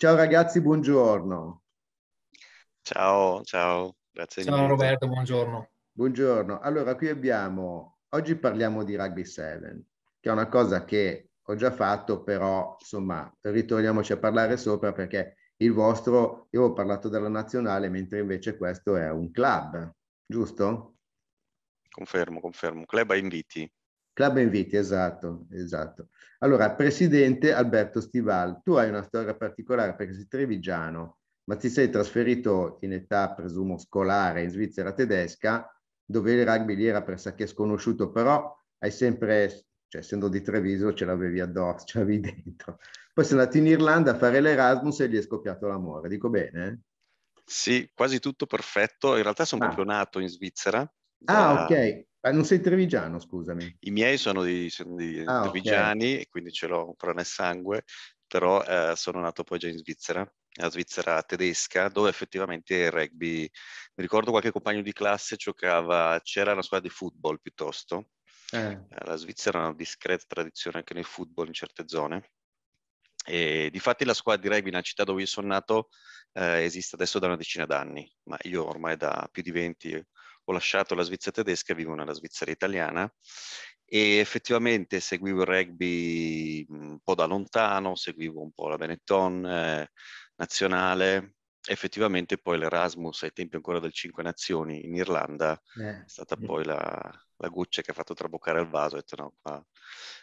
Ciao ragazzi, buongiorno. Ciao, ciao, grazie. Ciao mille. Roberto, buongiorno. Buongiorno. Allora, qui abbiamo, oggi parliamo di Rugby 7, che è una cosa che ho già fatto, però insomma, ritorniamoci a parlare sopra perché il vostro, io ho parlato della nazionale, mentre invece questo è un club, giusto? Confermo, confermo, club a inviti. Club Inviti, esatto, esatto. Allora, presidente Alberto Stival, tu hai una storia particolare perché sei trevigiano, ma ti sei trasferito in età, presumo, scolare in Svizzera tedesca, dove il rugby lì era pressoché sconosciuto, però hai sempre, cioè essendo di Treviso, ce l'avevi addosso, ce l'avevi dentro. Poi sei andato in Irlanda a fare l'Erasmus e gli è scoppiato l'amore, dico bene? Eh? Sì, quasi tutto perfetto. In realtà sono ah. proprio nato in Svizzera. Ah, da... Ah, ok. Ah, non sei trevigiano, scusami. I miei sono di, sono di ah, trevigiani okay. quindi ce l'ho ancora nel sangue, però eh, sono nato poi già in Svizzera, nella Svizzera tedesca, dove effettivamente il rugby, mi ricordo qualche compagno di classe giocava, c'era una squadra di football piuttosto. Eh. eh la Svizzera ha una discreta tradizione anche nel football in certe zone. E difatti la squadra di rugby nella città dove io sono nato eh, esiste adesso da una decina d'anni, ma io ormai da più di 20 ho lasciato la Svizzera tedesca e vivo nella Svizzera italiana e effettivamente seguivo il rugby un po' da lontano, seguivo un po' la Benetton eh, nazionale, effettivamente poi l'Erasmus ai tempi ancora del Cinque Nazioni in Irlanda eh. è stata poi la, la, guccia che ha fatto traboccare il vaso. Detto, no, qua...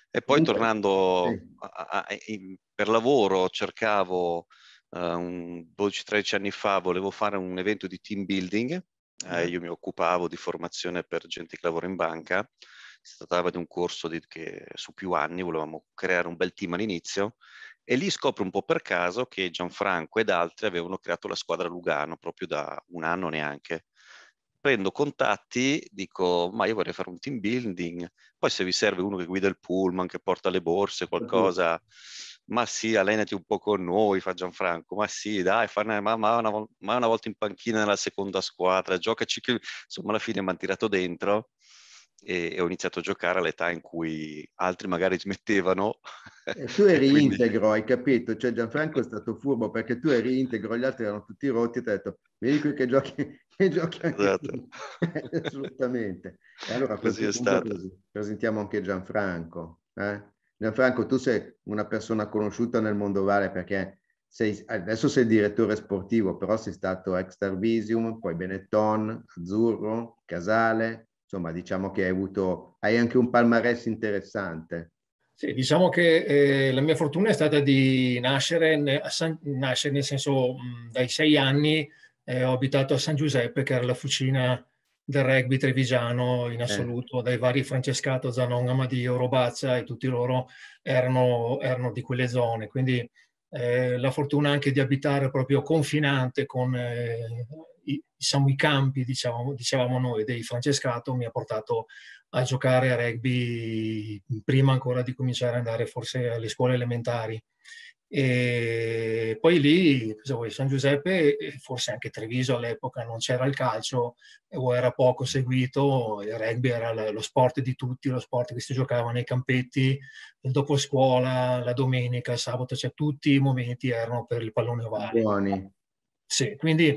E poi tornando a, a, a, in, per lavoro cercavo, uh, eh, 12-13 anni fa volevo fare un evento di team building eh, io mi occupavo di formazione per gente che lavora in banca, si trattava di un corso di, che su più anni volevamo creare un bel team all'inizio e lì scopro un po' per caso che Gianfranco ed altri avevano creato la squadra Lugano proprio da un anno neanche. Prendo contatti, dico ma io vorrei fare un team building, poi se vi serve uno che guida il pullman, che porta le borse, qualcosa... Uh-huh ma sì, allenati un po' con noi, fa Gianfranco, ma sì, dai, farne, ma, ma, una, ma una volta in panchina nella seconda squadra, giocaci, che... insomma alla fine mi hanno tirato dentro e, e, ho iniziato a giocare all'età in cui altri magari smettevano. E tu eri quindi... integro, hai capito? Cioè Gianfranco è stato furbo perché tu eri integro, gli altri erano tutti rotti e ti ha detto, vieni qui che giochi, che giochi esatto. Assolutamente. E allora così è stato. Così. Presentiamo anche Gianfranco. Eh? Franco, tu sei una persona conosciuta nel mondo ovale perché sei, adesso sei direttore sportivo, però sei stato ex Tarvisium, poi Benetton, Azzurro, Casale, insomma diciamo che hai avuto, hai anche un palmarès interessante. Sì, diciamo che eh, la mia fortuna è stata di nascere, nascere nel senso mh, dai sei anni eh, ho abitato a San Giuseppe, che era la fucina del rugby trevigiano in eh. assoluto, dai vari Francescato, Zanon, Amadio, Robaccia e tutti loro erano, erano di quelle zone. Quindi eh, la fortuna anche di abitare proprio confinante con eh, i, diciamo, i, campi, diciamo, dicevamo noi, dei Francescato mi ha portato a giocare a rugby prima ancora di cominciare ad andare forse alle scuole elementari. E poi lì, San Giuseppe forse anche Treviso all'epoca non c'era il calcio eh, o era poco seguito, il rugby era lo sport di tutti, lo sport che si giocava nei campetti, il dopo scuola, la domenica, il sabato, cioè tutti i momenti erano per il pallone ovale. Buoni. Sì, quindi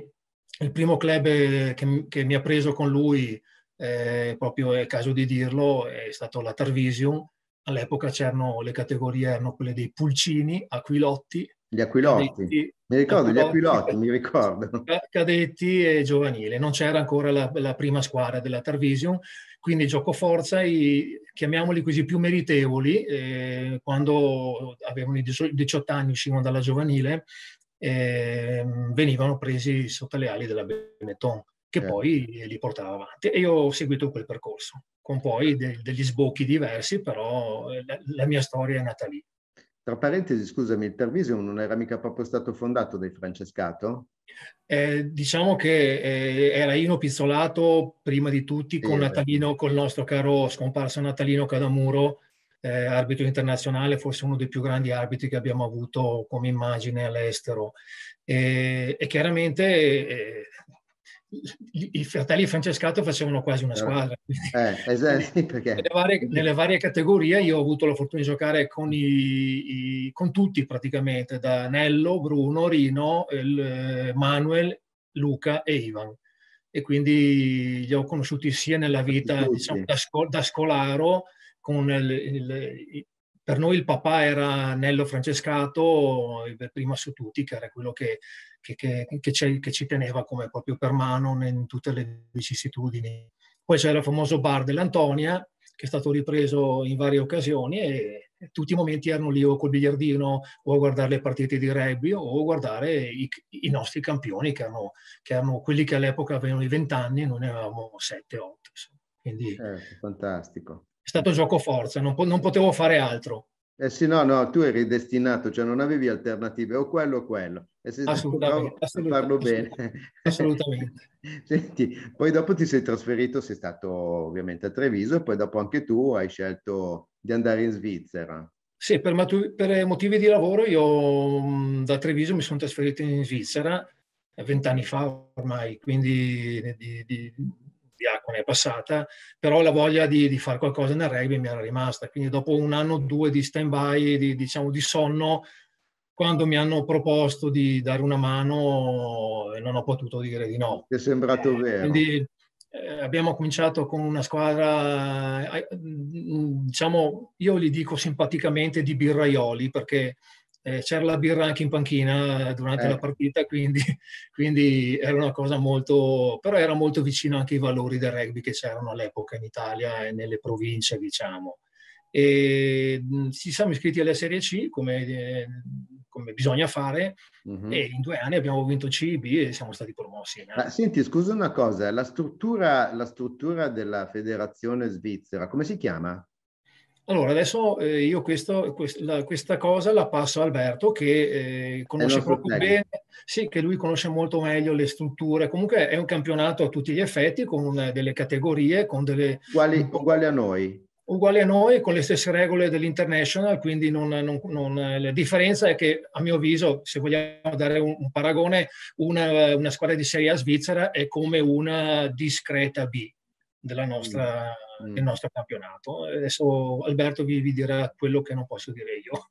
il primo club eh, che, che mi ha preso con lui, eh, proprio è caso di dirlo, è stato la Tarvisium all'epoca c'erano le categorie, erano quelle dei pulcini, aquilotti. Gli aquilotti, cadetti, mi ricordo, gli aquilotti, mi ricordo. Cadetti e giovanile, non c'era ancora la, la prima squadra della Tarvisium, quindi gioco forza i, chiamiamoli così, più meritevoli, eh, quando avevano i 18 anni, uscivano dalla giovanile, eh, venivano presi sotto le ali della Benetton che certo. poi li portava avanti. E io ho seguito quel percorso, con poi de- degli sbocchi diversi, però eh, la-, la mia storia è nata lì. Tra parentesi, scusami, il Tarvisio non era mica proprio stato fondato dai Francescato? Eh, diciamo che eh, era Ino Pizzolato prima di tutti sì, con eh. Natalino, col nostro caro scomparso Natalino Cadamuro, eh, arbitro internazionale, forse uno dei più grandi arbitri che abbiamo avuto come immagine all'estero. e chiaramente eh, i fratelli Francescato facevano quasi una eh. squadra. Eh, esatto, perché... nelle, varie, nelle, varie, categorie io ho avuto la fortuna di giocare con, i, i, con tutti praticamente, da Nello, Bruno, Rino, il, eh, Manuel, Luca e Ivan. E quindi li ho conosciuti sia nella vita diciamo, da, sco- da, scolaro, con il, il, per noi il papà era Nello Francescato, per prima su tutti, che era quello che che, che, che, ci, che, ci teneva come proprio per mano in tutte le vicissitudini. Poi c'era il famoso bar dell'Antonia, che è stato ripreso in varie occasioni e tutti i momenti erano lì o col biliardino o a guardare le partite di rugby o a guardare i, i nostri campioni che erano, che erano, quelli che all'epoca avevano i vent'anni e noi ne avevamo 7-8. Quindi eh, fantastico. È stato gioco forza, non, po- non potevo fare altro. Eh sì, no, no, tu eri destinato, cioè non avevi alternative, o quello o quello. Eh, assolutamente, assolutamente, parlo bene. Assolutamente. Senti, poi dopo ti sei trasferito, sei stato ovviamente a Treviso e poi dopo anche tu hai scelto di andare in Svizzera. Sì, per, matu- per motivi di lavoro io mm, da Treviso mi sono trasferito in Svizzera eh, vent'anni fa ormai, quindi di, di, di acqua ne è passata, però la voglia di, di, fare qualcosa nel rugby mi era rimasta, quindi dopo un anno o due di stand-by, di, diciamo, di sonno, quando mi hanno proposto di dare una mano non ho potuto dire di no. Ti è sembrato eh, vero. Quindi eh, abbiamo cominciato con una squadra, eh, diciamo, io li dico simpaticamente di birraioli perché eh, c'era la birra anche in panchina durante la eh. partita, quindi, quindi, era una cosa molto, però era molto vicino anche ai valori del rugby che c'erano all'epoca in Italia e nelle province, diciamo. E ci siamo iscritti alla Serie C come eh, come bisogna fare mm-hmm. e in due anni abbiamo vinto C, e siamo stati promossi. Ma, senti, scusa una cosa, la struttura, la struttura della federazione svizzera, come si chiama? Allora, adesso eh, io questo, quest, la, questa cosa la passo a Alberto che eh, conosce proprio bene, sì, che lui conosce molto meglio le strutture. Comunque è un campionato a tutti gli effetti con eh, delle categorie, con delle... Uguali, uguali a noi uguali a noi con le stesse regole dell'international, quindi non, non, non, la differenza è che a mio avviso, se vogliamo dare un, un paragone, una, una, squadra di Serie A svizzera è come una discreta B nostra, mm. del nostro campionato. Adesso Alberto vi, vi dirà quello che non posso dire io.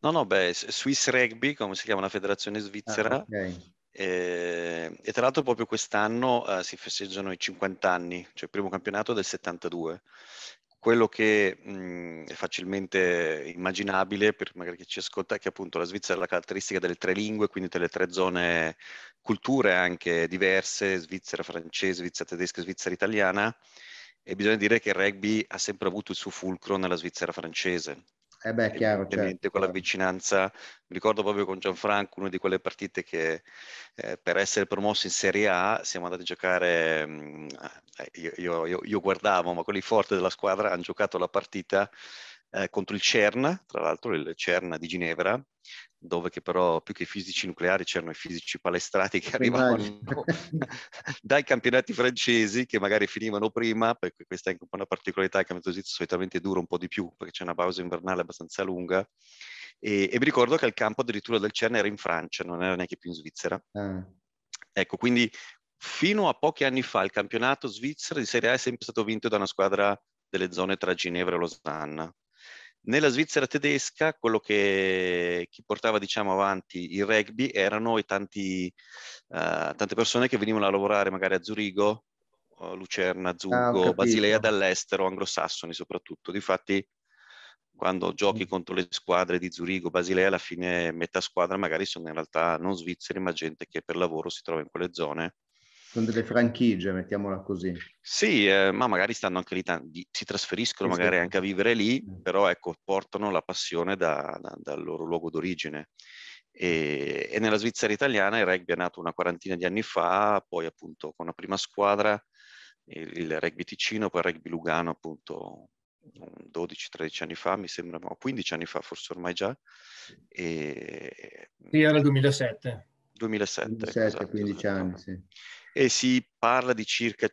No, no, beh, Swiss Rugby, come si chiama la federazione svizzera, ah, okay. Eh, e tra l'altro proprio quest'anno eh, si festeggiano i 50 anni, cioè il primo campionato del 72. Quello che mh, mm, è facilmente immaginabile per magari chi ci ascolta è che appunto la Svizzera ha la caratteristica delle tre lingue, quindi delle tre zone, culture anche diverse, Svizzera francese, Svizzera tedesca, Svizzera italiana, e bisogna dire che il rugby ha sempre avuto il suo fulcro nella Svizzera francese, eh beh, chiaro, certo. quella vicinanza, mi ricordo proprio con Gianfranco, una di quelle partite che eh, per essere promosso in Serie A siamo andati a giocare, mh, mm, eh, io, io, io, io, guardavo, ma quelli forti della squadra hanno giocato la partita eh, contro il Cerna, tra l'altro il Cerna di Ginevra, dove che però più che fisici nucleari c'erano i fisici palestrati che arrivavano dai campionati francesi che magari finivano prima, perché questa è una particolarità, il campionato svizzero solitamente dura un po' di più perché c'è una pausa invernale abbastanza lunga e, e mi ricordo che il campo addirittura del CERN era in Francia, non era neanche più in Svizzera. Ah. Ecco, quindi fino a pochi anni fa il campionato svizzero di Serie A è sempre stato vinto da una squadra delle zone tra Ginevra e Losanna nella Svizzera tedesca quello che, che portava diciamo, avanti il rugby erano tanti, uh, tante persone che venivano a lavorare magari a Zurigo, Lucerna, Zurigo, ah, Basilea dall'estero, anglosassoni soprattutto. Difatti quando giochi mm. contro le squadre di Zurigo, Basilea, alla fine metà squadra magari sono in realtà non svizzeri, ma gente che per lavoro si trova in quelle zone sono delle franchigie, mettiamola così. Sì, eh, ma magari stanno anche lì, si trasferiscono magari anche a vivere lì, però ecco, portano la passione da, da, dal loro luogo d'origine. E, e, nella Svizzera italiana il rugby è nato una quarantina di anni fa, poi appunto con la prima squadra, il, il rugby Ticino, poi il rugby Lugano appunto 12-13 anni fa, mi sembra, o 15 anni fa forse ormai già. E... Sì, era il 2007. 2007, 2007 esatto, 15 esatto. anni, sì e si parla di circa,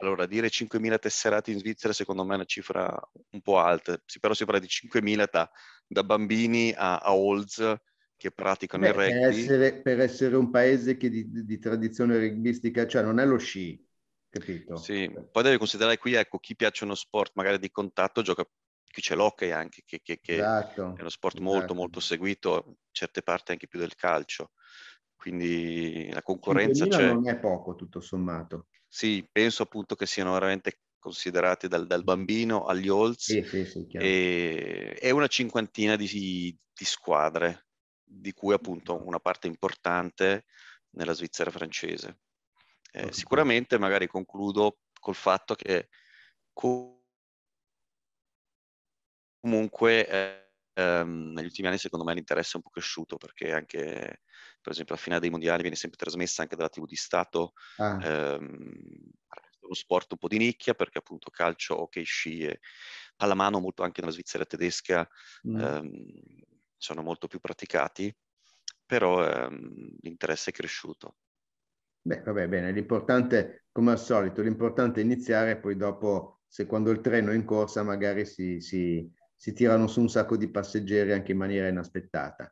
allora dire 5.000 tesserati in Svizzera secondo me è una cifra un po' alta, però si parla di 5.000 da, da bambini a, a Olds che praticano Beh, il rugby. Per essere, per essere, un paese che di, di tradizione rugbyistica cioè non è lo sci, capito? Sì, poi devi considerare qui, ecco, chi piace uno sport magari di contatto gioca qui c'è l'hockey anche, che, che, che esatto, è uno sport molto esatto. molto seguito, in certe parti anche più del calcio. Quindi la concorrenza c'è. non è poco tutto sommato. Sì, penso appunto che siano veramente considerati dal, dal bambino agli Olds sì, sì, sì, e, e, una cinquantina di, di squadre, di cui appunto una parte importante nella Svizzera francese. Eh, okay. sicuramente magari concludo col fatto che comunque eh, ehm, negli ultimi anni secondo me l'interesse è un po' cresciuto perché anche per esempio la finale dei mondiali viene sempre trasmessa anche dalla TV di Stato, ah. ehm, uno sport un po' di nicchia perché appunto calcio, hockey, sci e pallamano molto anche nella Svizzera tedesca mm. ehm, sono molto più praticati, però ehm, l'interesse è cresciuto. Beh, vabbè, bene, l'importante, come al solito, l'importante è iniziare e poi dopo, se quando il treno è in corsa, magari si, si, si tirano su un sacco di passeggeri anche in maniera inaspettata.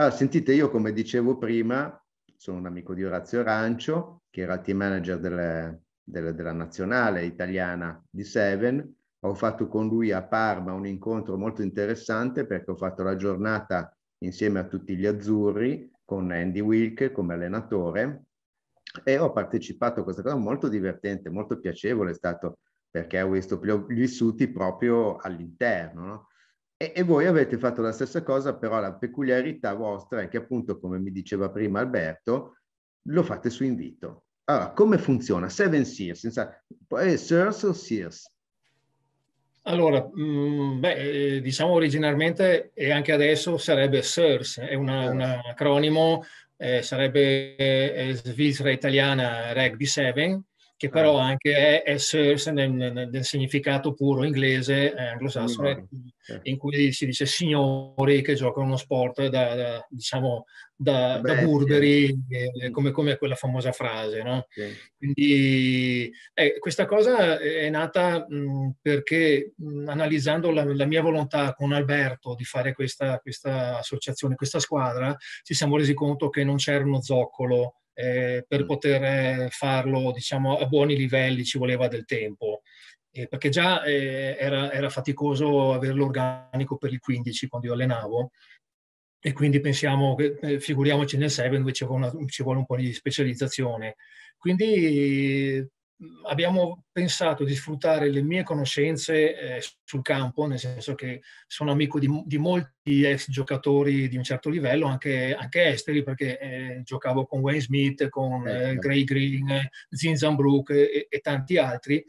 Allora, sentite, io come dicevo prima, sono un amico di Orazio Arancio, che era il team manager delle, delle, della nazionale italiana di Seven. Ho fatto con lui a Parma un incontro molto interessante perché ho fatto la giornata insieme a tutti gli azzurri con Andy Wilk come allenatore e ho partecipato a questa cosa molto divertente, molto piacevole è stato perché ho visto, li vissuti proprio all'interno, no? E, e, voi avete fatto la stessa cosa, però la peculiarità vostra è che appunto, come mi diceva prima Alberto, lo fate su invito. Allora, come funziona? Seven Sears, senza... Mm, eh, Sears o Sears? Allora, mh, beh, diciamo originalmente e anche adesso sarebbe SERS, è una, un acronimo, eh, sarebbe eh, Svizzera Italiana Rugby 7, che eh. però anche è, è Circe nel, nel, significato puro inglese eh, anglosassone, mm in cui si dice signori che giocano uno sport da, da diciamo, da, da burberi, eh, come, come, quella famosa frase. No? Okay. Quindi eh, questa cosa è nata mh, mm, perché mh, mm, analizzando la, la, mia volontà con Alberto di fare questa, questa associazione, questa squadra, ci siamo resi conto che non c'era uno zoccolo eh, per certo. poter eh, farlo diciamo, a buoni livelli ci voleva del tempo. Eh, perché già eh, era, era, faticoso avere l'organico per il 15 quando io allenavo e quindi pensiamo eh, figuriamoci nel 7 dove ci vuole, una, ci vuole un po' di specializzazione. Quindi abbiamo pensato di sfruttare le mie conoscenze eh, sul campo, nel senso che sono amico di, di, molti ex giocatori di un certo livello, anche, anche esteri, perché eh, giocavo con Wayne Smith, con certo. eh, Gray Green, Zinzanbrook e, e tanti altri.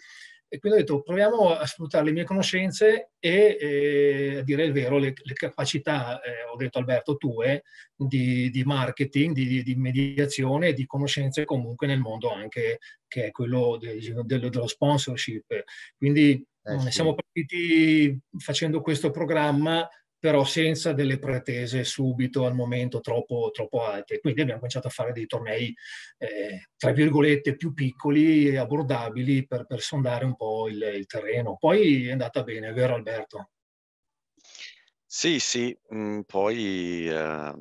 E quindi ho detto proviamo a sfruttare le mie conoscenze e eh, a dire il vero le, le capacità, eh, ho detto Alberto, tue di, di marketing, di, di, mediazione, di conoscenze comunque nel mondo anche che è quello de, de, dello sponsorship. Quindi eh sì. siamo partiti facendo questo programma però senza delle pretese subito al momento troppo, troppo alte. Quindi abbiamo cominciato a fare dei tornei, eh, tra virgolette, più piccoli e abbordabili per, per sondare un po' il, il, terreno. Poi è andata bene, vero Alberto? Sì, sì, mm, poi eh,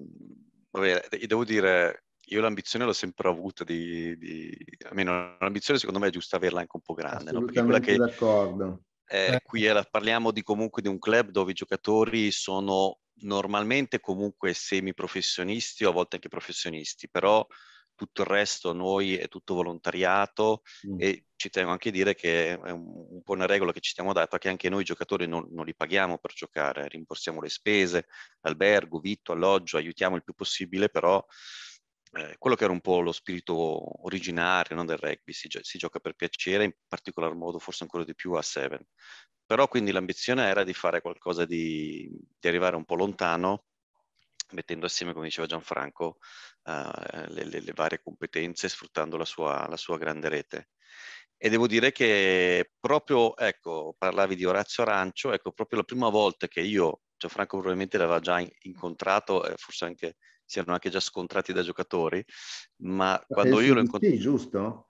vabbè, devo dire, io l'ambizione l'ho sempre avuta di, di almeno l'ambizione secondo me è giusto averla anche un po' grande, no? perché quella che, d'accordo eh, eh, qui era, parliamo di comunque di un club dove i giocatori sono normalmente comunque semiprofessionisti o a volte anche professionisti, però tutto il resto noi è tutto volontariato mm. e ci tengo anche a dire che è un, un, po' una regola che ci stiamo data che anche noi giocatori non, non, li paghiamo per giocare, rimborsiamo le spese, albergo, vitto, alloggio, aiutiamo il più possibile, però eh, quello che era un po' lo spirito originario no, del rugby, si, gio- si, gioca per piacere, in particolar modo forse ancora di più a Seven. Però quindi l'ambizione era di fare qualcosa di, di arrivare un po' lontano, mettendo assieme, come diceva Gianfranco, eh, le, le, le, varie competenze, sfruttando la sua, la sua, grande rete. E devo dire che proprio, ecco, parlavi di Orazio Arancio, ecco, proprio la prima volta che io, Gianfranco probabilmente l'aveva già incontrato, eh, forse anche siano anche già scontrati da giocatori, ma, ma eh, quando io lo incontro... Sì, giusto?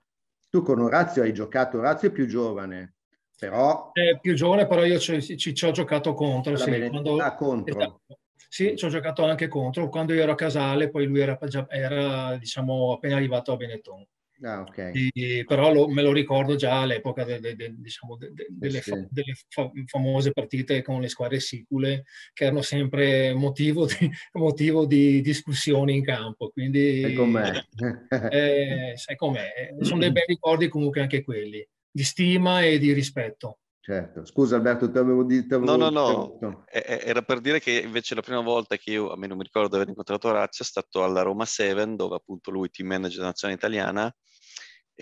Tu con Orazio hai giocato, Orazio è più giovane, però... È più giovane, però io ci, ci, ci ho giocato contro. Sì, quando... contro. Esatto. Sì, ci ho giocato anche contro quando io ero a Casale, poi lui era, era diciamo, appena arrivato a Benetton. Ah, okay. e, però lo, me lo ricordo già all'epoca de, de, de, diciamo, eh, delle, fa, delle fa, famose partite con le squadre sicule che erano sempre motivo di, motivo di discussioni in campo. Quindi, sai com'è? Cioè, eh, sai com'è? Sono dei bei ricordi comunque anche quelli, di stima e di rispetto. Certo, scusa Alberto, ti avevo detto... No, no, no, no, era per dire che invece la prima volta che io, a me non mi ricordo di aver incontrato Razzi, è stato alla Roma 7, dove appunto lui, team manager della nazionale italiana,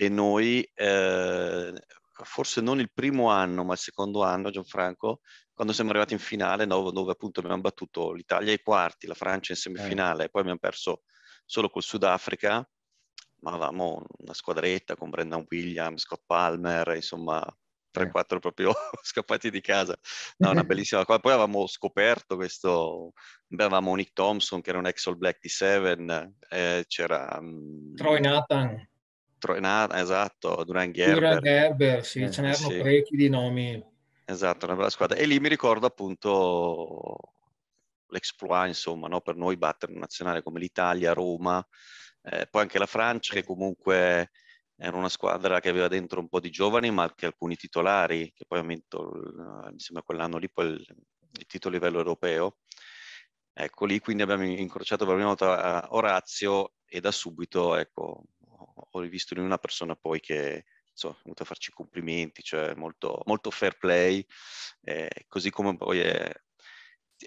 e noi eh, forse non il primo anno ma il secondo anno Gianfranco quando siamo arrivati in finale no, dove appunto abbiamo battuto l'Italia ai quarti, la Francia in eh. semifinale eh. poi abbiamo perso solo col Sudafrica ma avevamo una squadretta con Brendan Williams, Scott Palmer insomma 3-4 eh. proprio scappati di casa. No, una bellissima cosa. Poi avevamo scoperto questo, beh, avevamo Nick Thompson che era un ex All Black di Seven, eh, c'era... Um... Troy Nathan. Trenata, esatto, Duran Gerber. Duran Gerber, sì, eh, ce n'erano sì. parecchi di nomi. Esatto, una bella squadra. E lì mi ricordo appunto l'exploit, insomma, no? per noi battere una nazionale come l'Italia, Roma, eh, poi anche la Francia, che comunque era una squadra che aveva dentro un po' di giovani, ma anche alcuni titolari, che poi hanno vinto, eh, mi sembra quell'anno lì, poi il, il titolo a livello europeo. Ecco, lì quindi abbiamo incrociato per la prima volta eh, Orazio e da subito, ecco, ho rivisto in una persona poi che insomma, è venuta a farci complimenti, cioè molto, molto fair play, eh, così come poi è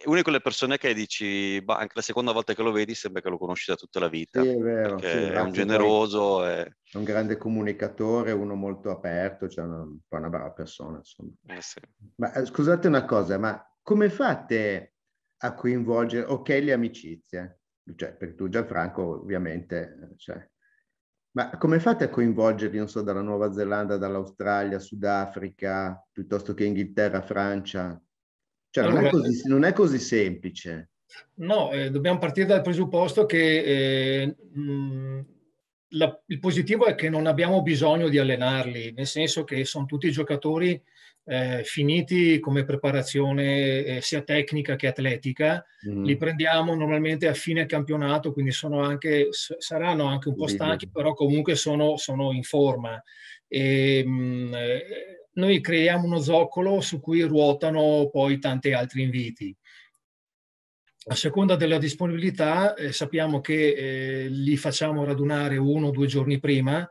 una di quelle persone che dici, bah, anche la seconda volta che lo vedi sembra che lo conosci da tutta la vita. Sì, è vero. Sì, è un generoso. È... è... un grande comunicatore, uno molto aperto, cioè una, una brava persona, insomma. Eh sì. Ma eh, scusate una cosa, ma come fate a coinvolgere, ok, le amicizie? Cioè, perché tu Gianfranco ovviamente eh, cioè, ma come fate a coinvolgerli, non so, dalla Nuova Zelanda, dall'Australia, Sudafrica, piuttosto che Inghilterra, Francia? Cioè, allora, non, è così, non, è così, semplice. No, eh, dobbiamo partire dal presupposto che eh, mh, la, il positivo è che non abbiamo bisogno di allenarli, nel senso che sono tutti giocatori eh, finiti come preparazione eh, sia tecnica che atletica, mm. li prendiamo normalmente a fine campionato, quindi anche, saranno anche un po' stanchi, mm. però comunque sono, sono in forma. E, ehm, mh, noi creiamo uno zoccolo su cui ruotano poi tanti altri inviti. A seconda della disponibilità eh, sappiamo che eh, li facciamo radunare uno o due giorni prima,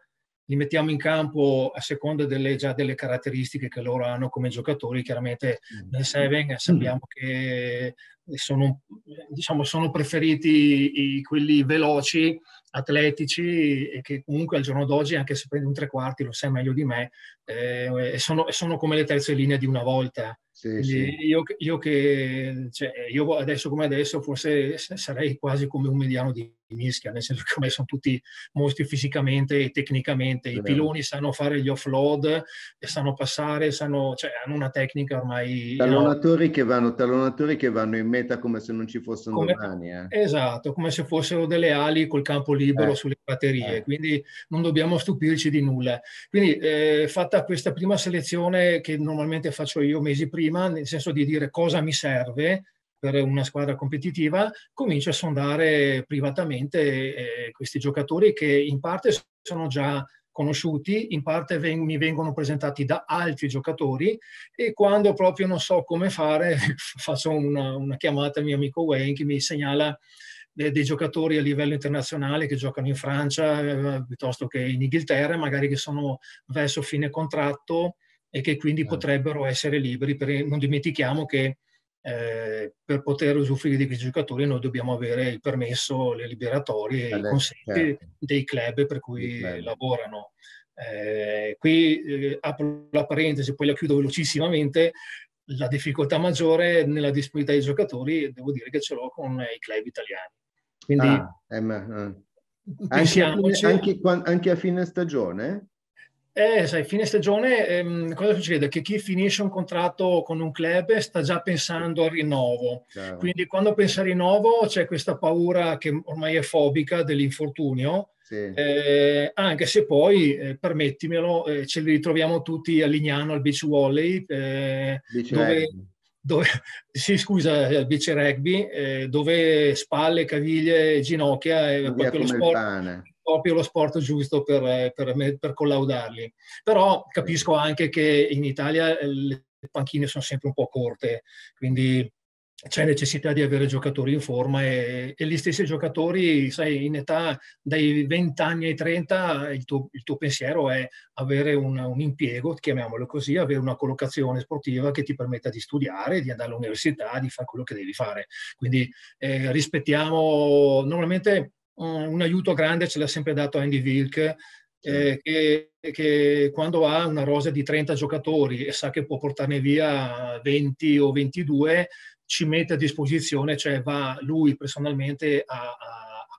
li mettiamo in campo a seconda delle, già delle caratteristiche che loro hanno come giocatori. Chiaramente mm. nel Seven mm. sappiamo che sono, diciamo, sono preferiti i, quelli veloci, atletici e che comunque al giorno d'oggi, anche se prendi un tre quarti, lo sai meglio di me, eh, sono, sono, come le terze linee di una volta. Sì, sì. Io, io, che, cioè, io adesso come adesso forse sarei quasi come un mediano di mischia, nel senso che ormai sono tutti mostri fisicamente e tecnicamente, i piloni sanno fare gli offload, sanno passare, sanno, cioè, hanno una tecnica ormai... Talonatori, no? che vanno, tallonatori che vanno in meta come se non ci fossero come, domani. Eh. Esatto, come se fossero delle ali col campo libero eh. sulle batterie, eh. quindi non dobbiamo stupirci di nulla. Quindi eh, fatta questa prima selezione che normalmente faccio io mesi prima, nel senso di dire cosa mi serve, per una squadra competitiva, comincia a sondare privatamente eh, questi giocatori che in parte sono già conosciuti, in parte veng- mi vengono presentati da altri giocatori e quando proprio non so come fare faccio una, una, chiamata al mio amico Wayne che mi segnala dei, eh, dei giocatori a livello internazionale che giocano in Francia eh, piuttosto che in Inghilterra, magari che sono verso fine contratto e che quindi ah. potrebbero essere liberi. Per, non dimentichiamo che eh, per poter usufruire di questi giocatori noi dobbiamo avere il permesso, le liberatorie, i eh, consenti certo. dei club per cui club. lavorano. Eh, qui eh, apro la parentesi, poi la chiudo velocissimamente. La difficoltà maggiore nella disponibilità dei giocatori, devo dire che ce l'ho con eh, i club italiani. Quindi, ah, eh, ma, ah. Anche, anche, anche a fine stagione? Eh, sai, fine stagione ehm, cosa succede? Che chi finisce un contratto con un club sta già pensando al rinnovo. Chiaro. Quindi quando pensa al rinnovo c'è questa paura che ormai è fobica dell'infortunio, sì. eh, anche se poi, eh, permettimelo, eh, ce li ritroviamo tutti a Lignano al beach volley, eh, beach dove, dove, sì, scusa, al eh, beach rugby, dove spalle, caviglie, ginocchia è proprio lo sport proprio lo sport giusto per, eh, per, per collaudarli. Però capisco anche che in Italia eh, le panchine sono sempre un po' corte, quindi c'è necessità di avere giocatori in forma e, e gli stessi giocatori, sai, in età dai 20 anni ai 30, il tuo, il tuo pensiero è avere un, un, impiego, chiamiamolo così, avere una collocazione sportiva che ti permetta di studiare, di andare all'università, di fare quello che devi fare. Quindi eh, rispettiamo, normalmente un aiuto grande ce l'ha sempre dato Andy Wilk, eh, che, che, quando ha una rosa di 30 giocatori e sa che può portarne via 20 o 22, ci mette a disposizione, cioè va lui personalmente a, a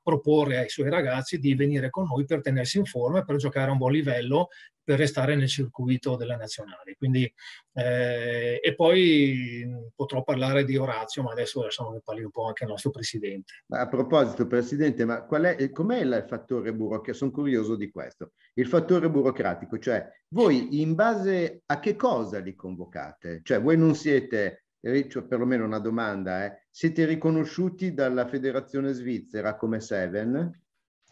proporre ai suoi ragazzi di venire con noi per tenersi in forma e per giocare a un buon livello per restare nel circuito della nazionale. Quindi, eh, e poi potrò parlare di Orazio, ma adesso lasciamo che parli un po' anche il nostro presidente. A proposito, presidente, ma qual è, com'è il fattore burocratico? Sono curioso di questo. Il fattore burocratico, cioè voi in base a che cosa li convocate? Cioè voi non siete Riccio, perlomeno una domanda, eh. siete riconosciuti dalla Federazione Svizzera come Seven,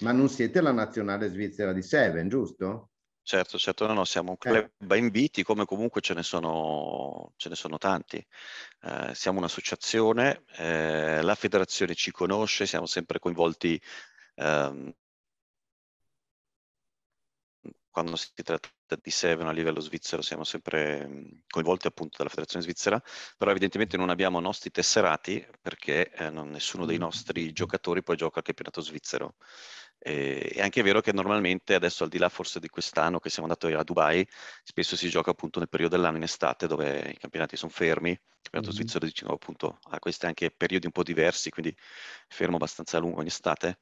ma non siete la nazionale svizzera di Seven, giusto? Certo, certo, no, no, siamo un club eh. a inviti come comunque ce ne sono, ce ne sono tanti. Eh, siamo un'associazione, eh, la federazione ci conosce, siamo sempre coinvolti ehm, quando si tratta di Seven a livello svizzero siamo sempre mm, coinvolti appunto dalla federazione svizzera, però evidentemente non abbiamo nostri tesserati perché eh, non, nessuno dei nostri giocatori poi gioca al campionato svizzero. Eh, è anche vero che normalmente adesso al di là forse di quest'anno che siamo andati a Dubai, spesso si gioca appunto nel periodo dell'anno in estate dove i campionati sono fermi, il campionato mm-hmm. svizzero diciamo, appunto ha questi anche periodi un po' diversi, quindi fermo abbastanza a lungo in estate.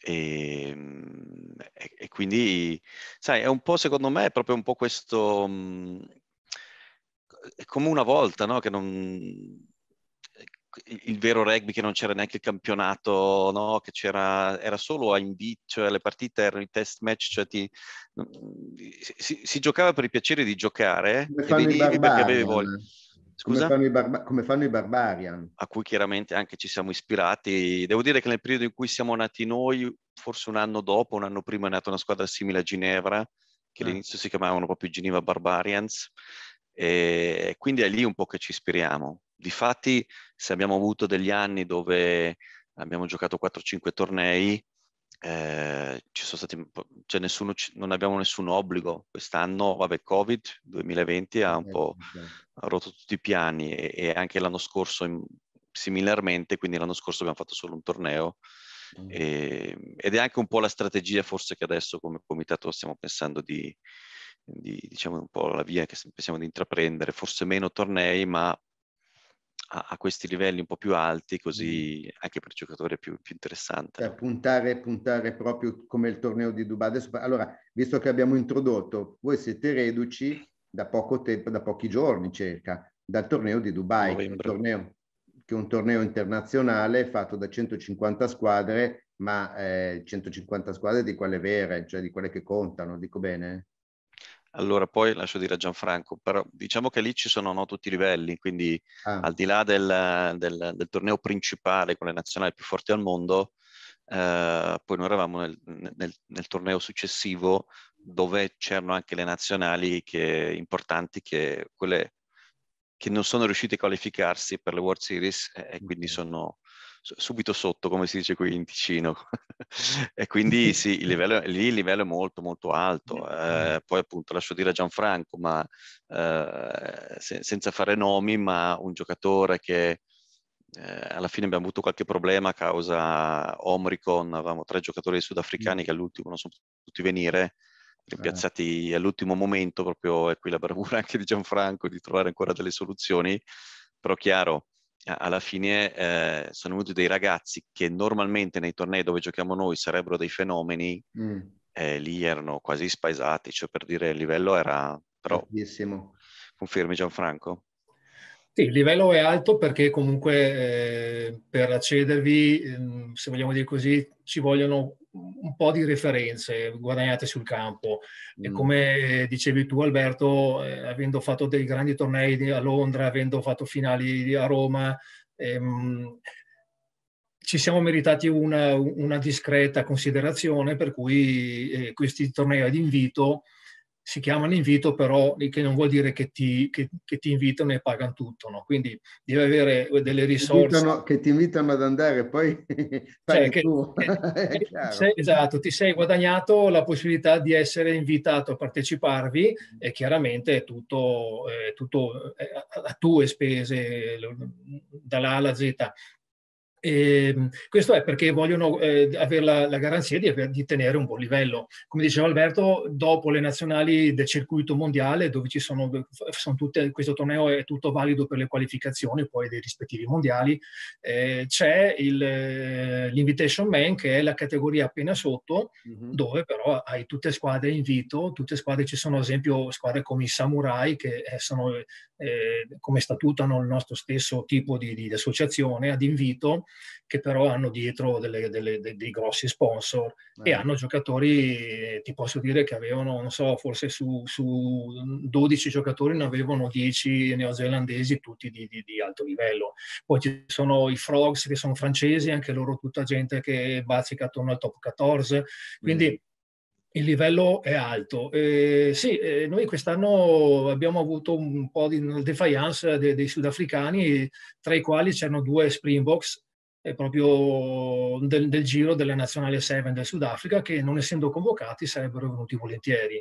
E, ehm, e, e quindi, sai, è un po' secondo me proprio un po' questo... Mh, mm, è come una volta, no? Che non il vero rugby che non c'era neanche il campionato, no? che c'era, era solo a invito, cioè le partite erano i test match, cioè ti, si, si, giocava per il piacere di giocare come fanno, i barbarian. Come, fanno barba- come fanno i barbarian. A cui chiaramente anche ci siamo ispirati. Devo dire che nel periodo in cui siamo nati noi, forse un anno dopo, un anno prima è nata una squadra simile a Ginevra, che ah. all'inizio si chiamavano proprio Geneva Barbarians, e quindi è lì un po' che ci ispiriamo. Difatti, se abbiamo avuto degli anni dove abbiamo giocato 4-5 tornei, eh, stati, cioè nessuno, non abbiamo nessun obbligo. Quest'anno, vabbè, Covid 2020 ha un eh, po' ha rotto tutti i piani e, e anche l'anno scorso in, similarmente, quindi l'anno scorso abbiamo fatto solo un torneo. Mm. E, ehm, ed è anche un po' la strategia forse che adesso come comitato stiamo pensando di, di diciamo un po' la via che pensiamo di intraprendere, forse meno tornei ma a, a, questi livelli un po' più alti, così anche per il giocatore è più, più interessante. Cioè, puntare, puntare proprio come il torneo di Dubai. Adesso, allora, visto che abbiamo introdotto, voi siete reduci da poco tempo, da pochi giorni circa, dal torneo di Dubai, che è, torneo, che è, un torneo, internazionale fatto da 150 squadre, ma eh, 150 squadre di quelle vere, cioè di quelle che contano, dico bene? Allora, poi lascio dire a Gianfranco, però diciamo che lì ci sono no, tutti i livelli, quindi ah. al di là del, del, del, torneo principale con le nazionali più forti al mondo, eh, poi noi eravamo nel, nel, nel, torneo successivo dove c'erano anche le nazionali che, importanti che, quelle, che non sono riuscite a qualificarsi per le World Series e, eh, e quindi sono subito sotto, come si dice qui in Ticino. e quindi sì, il livello, lì il livello è molto molto alto. Eh, poi appunto lascio dire a Gianfranco, ma eh, se, senza fare nomi, ma un giocatore che eh, alla fine abbiamo avuto qualche problema a causa Omricon, avevamo tre giocatori sudafricani mm. che all'ultimo non sono potuti venire, eh. rimpiazzati all'ultimo momento, proprio è qui la bravura anche di Gianfranco di trovare ancora delle soluzioni, però chiaro, alla fine eh, sono venuti dei ragazzi che normalmente nei tornei dove giochiamo noi sarebbero dei fenomeni, mm. eh, lì erano quasi spaesati, cioè per dire il livello era... Però... Bellissimo. Confermi Gianfranco? Sì, il livello è alto perché comunque eh, per accedervi, ehm, se vogliamo dire così, ci vogliono un po' di referenze guadagnate sul campo. Mm. E come dicevi tu, Alberto, eh, avendo fatto dei grandi tornei a Londra, avendo fatto finali a Roma, ehm, ci siamo meritati una, una, discreta considerazione, per cui eh, questi tornei ad invito si chiamano invito, però che non vuol dire che ti, che, che ti invitano e pagano tutto, no? quindi devi avere delle risorse. Invitano, che ti invitano ad andare, poi cioè, che, sei, esatto, ti sei guadagnato la possibilità di essere invitato a parteciparvi e chiaramente è tutto, è tutto a tue spese, dall'A alla Z. E ehm, questo è perché vogliono eh, avere la, la garanzia di, aver, di, tenere un buon livello. Come diceva Alberto, dopo le nazionali del circuito mondiale, dove ci sono, sono tutte, questo torneo è tutto valido per le qualificazioni poi dei rispettivi mondiali, eh, c'è il, eh, l'Invitation Man che è la categoria appena sotto, mm-hmm. dove però hai tutte squadre invito, tutte squadre ci sono, ad esempio, squadre come i Samurai che eh, sono eh, come statuto hanno il nostro stesso tipo di, di, associazione ad invito, che però hanno dietro delle, delle, dei, dei, grossi sponsor eh. e hanno giocatori, eh, ti posso dire che avevano, non so, forse su, su 12 giocatori ne avevano 10 neozelandesi, tutti di, di, di, alto livello. Poi ci sono i Frogs che sono francesi, anche loro tutta gente che bazzica attorno al top 14, quindi... Mm il livello è alto. Eh, sì, eh, noi quest'anno abbiamo avuto un po' di defiance dei, dei sudafricani, tra i quali c'erano due Springboks eh, proprio del, del, giro della Nazionale 7 del Sudafrica che non essendo convocati sarebbero venuti volentieri.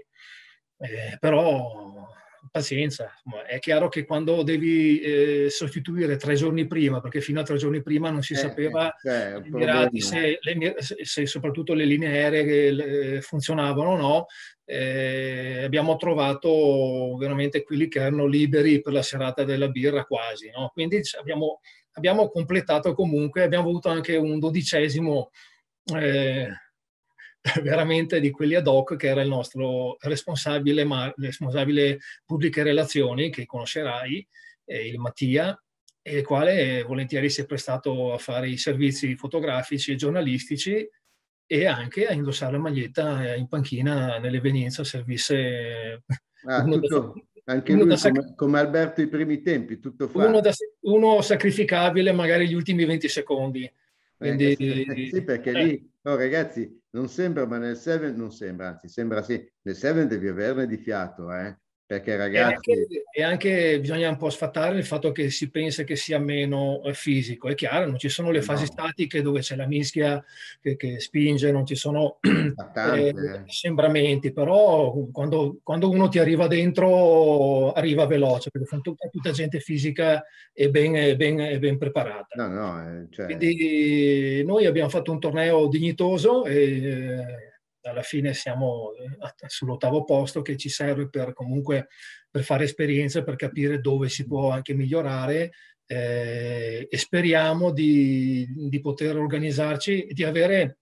Eh, però pazienza, è chiaro che quando devi eh, sostituire tre giorni prima, perché fino a tre giorni prima non si eh, sapeva eh, Emirati, cioè, se, le, se, soprattutto le linee aeree eh, funzionavano o no, eh, abbiamo trovato veramente quelli che erano liberi per la serata della birra quasi, no? quindi abbiamo, abbiamo, completato comunque, abbiamo avuto anche un dodicesimo... Eh, veramente di quelli ad hoc che era il nostro responsabile, ma, responsabile pubbliche relazioni che conoscerai, eh, il Mattia, e il quale volentieri si è prestato a fare i servizi fotografici e giornalistici e anche a indossare la maglietta eh, in panchina nell'evenienza servisse eh, ah, tutto, da, anche lui sac- come, Alberto i primi tempi tutto fa uno, da, uno sacrificabile magari gli ultimi 20 secondi eh, Quindi, eh, sì perché eh. lì Oh, ragazzi, non sembra, ma nel 7 non sembra, anzi sembra sì, nel 7 devi averne di fiato, eh? Perché ragazzi... E anche, e anche, bisogna un po' sfatare il fatto che si pensa che sia meno eh, fisico. È chiaro, non ci sono le eh, fasi statiche dove c'è la mischia che, che spinge, non ci sono eh, eh. sembramenti, però uh, quando, quando, uno ti arriva dentro arriva veloce, perché tutta, tutta gente fisica e ben, ben, ben, preparata. No, no, cioè... Quindi noi abbiamo fatto un torneo dignitoso e, alla fine siamo eh, sull'ottavo posto che ci serve per comunque per fare esperienza, per capire dove si può anche migliorare eh, e speriamo di, di poter organizzarci e di avere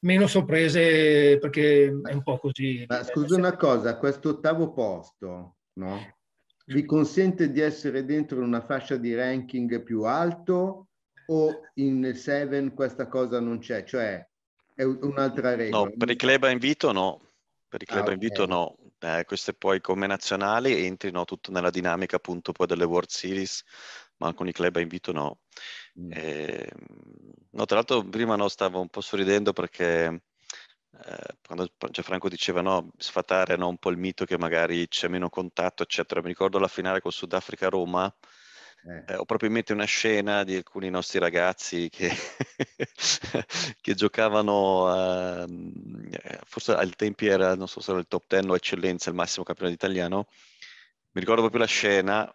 meno sorprese perché è un po' così. Ma scusa una cosa, questo ottavo posto, no? Vi consente di essere dentro una fascia di ranking più alto o in Seven questa cosa non c'è? Cioè, è un'altra regola. No, per i club a invito no, per i club ah, a invito no. Eh, queste poi come nazionali entrino tutto nella dinamica appunto poi delle World Series, ma con i club a invito no. Mm. Eh, no tra l'altro prima no, stavo un po' sorridendo perché eh, quando Gianfranco cioè diceva no, sfatare no, un po' il mito che magari c'è meno contatto, eccetera. Mi ricordo la finale con Sudafrica-Roma, eh. eh. ho proprio in mente una scena di alcuni nostri ragazzi che, che giocavano, a, mm, eh, forse al tempi era, non so se era il top 10 o eccellenza, il massimo campionato italiano, mi ricordo proprio la scena,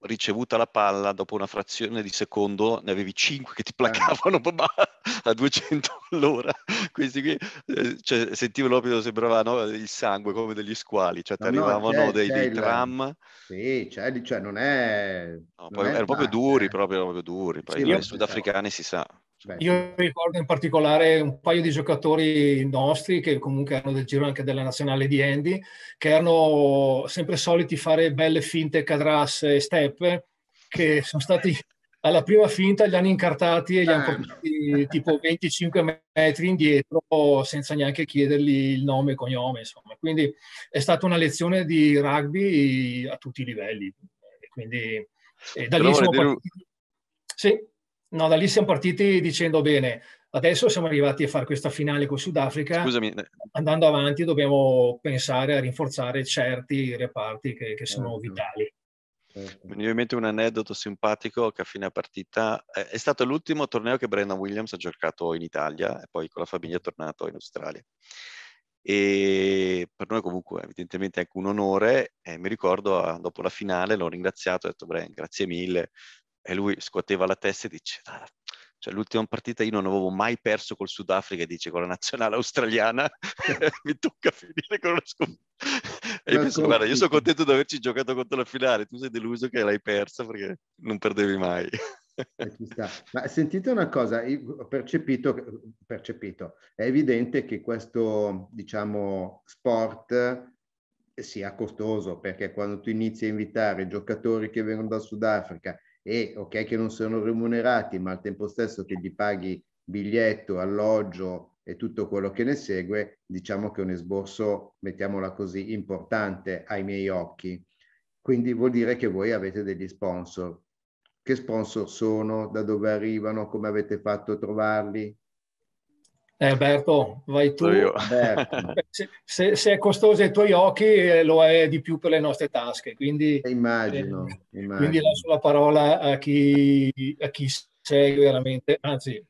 ricevuta la palla dopo una frazione di secondo ne avevi 5 che ti eh. placavano, ah. a 200 all'ora. Questi qui, eh, cioè, sentivo l'opio, sembrava no, il sangue come degli squali, cioè ti no, arrivavano dei, dei tram. Sì, cioè, cioè non è... No, non è erano proprio duri, eh. proprio, proprio duri. Sì, I sudafricani si sa. Beh. Io ricordo in particolare un paio di giocatori nostri che comunque erano del giro anche della nazionale di Andy, che erano sempre soliti fare belle finte cadrasse e steppe, che sono stati alla prima finta li hanno incartati e li hanno ah, ecco. portati tipo 25 metri indietro senza neanche chiedergli il nome e cognome, insomma. Quindi è stata una lezione di rugby a tutti i livelli. Quindi e da, lì siamo partiti... sì. no, da lì siamo partiti dicendo bene, adesso siamo arrivati a fare questa finale con Sudafrica. Scusami. Eh, Andando avanti dobbiamo pensare a rinforzare certi reparti che, che sono certo. vitali. Certo. Mi viene in mente un aneddoto simpatico che a fine partita è, stato l'ultimo torneo che Brennan Williams ha giocato in Italia e poi con la famiglia è tornato in Australia. E per noi comunque evidentemente anche un onore e mi ricordo ah, dopo la finale l'ho ringraziato, ho detto Bren grazie mille e lui scuoteva la testa e dice ah, cioè, l'ultima partita io non avevo mai perso col Sudafrica, e dice con la nazionale australiana, mi tocca finire con la sconfitta. io guarda, io sono contento di averci giocato contro la finale, tu sei deluso che l'hai persa perché non perdevi mai. Eh, Ma sentite una cosa, ho percepito, percepito, è evidente che questo, diciamo, sport eh, sia costoso perché quando tu inizi a invitare giocatori che vengono dal Sudafrica e ok che non sono remunerati, ma al tempo stesso che gli paghi biglietto, alloggio e tutto quello che ne segue, diciamo che è un esborso, mettiamola così, importante ai miei occhi. Quindi vuol dire che voi avete degli sponsor. Che sponsor sono? Da dove arrivano? Come avete fatto a trovarli? Eh, Berto, vai tu. Se, se, se, è costoso ai tuoi occhi, eh, lo è di più per le nostre tasche. Quindi, eh, immagino, eh, immagino. quindi lascio la parola a chi, a chi segue veramente, anzi,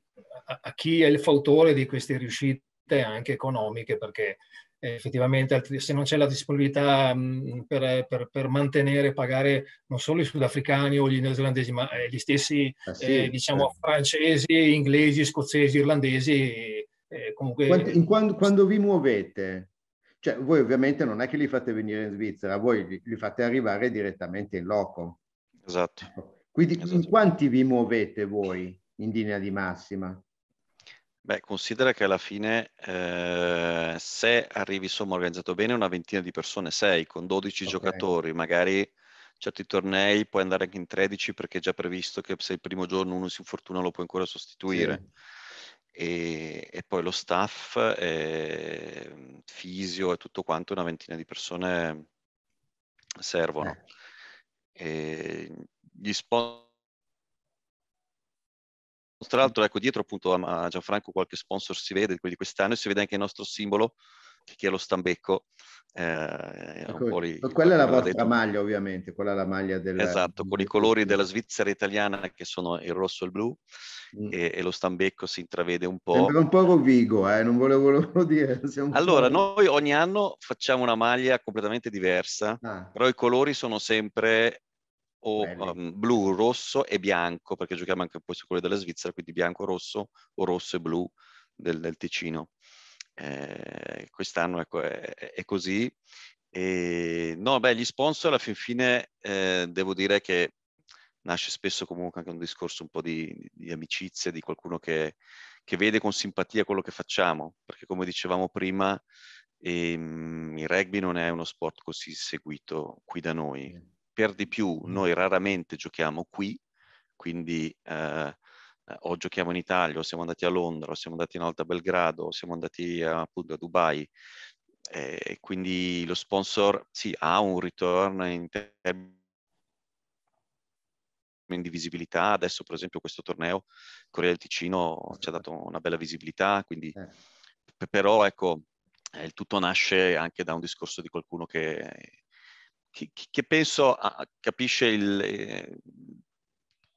a, a, chi è il fautore di queste riuscite anche economiche, perché eh, effettivamente se non c'è la disponibilità mh, per, per, per, mantenere e pagare non solo i sudafricani o gli neozelandesi, ma gli stessi ah, sì, eh, diciamo, certo. francesi, inglesi, scozzesi, irlandesi eh, comunque... Quanti, quando, quando, vi muovete, cioè voi ovviamente non è che li fate venire in Svizzera, voi li, li fate arrivare direttamente in loco. Esatto. Quindi esatto. in quanti vi muovete voi in linea di massima? Beh, considera che alla fine eh, se arrivi insomma organizzato bene una ventina di persone, sei con 12 okay. giocatori, magari certi tornei puoi andare anche in 13 perché è già previsto che se il primo giorno uno si infortuna lo puoi ancora sostituire. Sì e, e poi lo staff, e ehm, fisio e tutto quanto, una ventina di persone servono. Eh. gli sponsor tra l'altro ecco dietro appunto a Gianfranco qualche sponsor si vede, quelli di quest'anno, e si vede anche il nostro simbolo che è lo stambecco eh, ecco, li, quella è la vostra detto. maglia ovviamente, quella è la maglia del... Esatto, con i colori della Svizzera italiana che sono il rosso e il blu mm. e, e, lo stambecco si intravede un po'. Sembra un po' Vigo, eh, non volevo dire. Allora, noi ogni anno facciamo una maglia completamente diversa, ah. però i colori sono sempre o um, blu, rosso e bianco, perché giochiamo anche poi su quelli della Svizzera, quindi bianco, rosso o rosso e blu del, del Ticino. Eh, quest'anno ecco, è, è, è, così. E, no, beh, gli sponsor alla fin fine eh, devo dire che nasce spesso comunque anche un discorso un po' di, di amicizia, di qualcuno che, che, vede con simpatia quello che facciamo, perché come dicevamo prima, ehm, il rugby non è uno sport così seguito qui da noi. Per di più, mm. noi raramente giochiamo qui, quindi eh, eh, o giochiamo in Italia, o siamo andati a Londra, o siamo andati in Alta Belgrado, o siamo andati eh, appunto a Dubai. Eh, quindi lo sponsor sì, ha un ritorno in termini di visibilità. Adesso, per esempio, questo torneo Corea del Ticino ci ha dato una bella visibilità, quindi eh. però ecco, eh, il tutto nasce anche da un discorso di qualcuno che, che, che penso a, ah, capisce il, eh,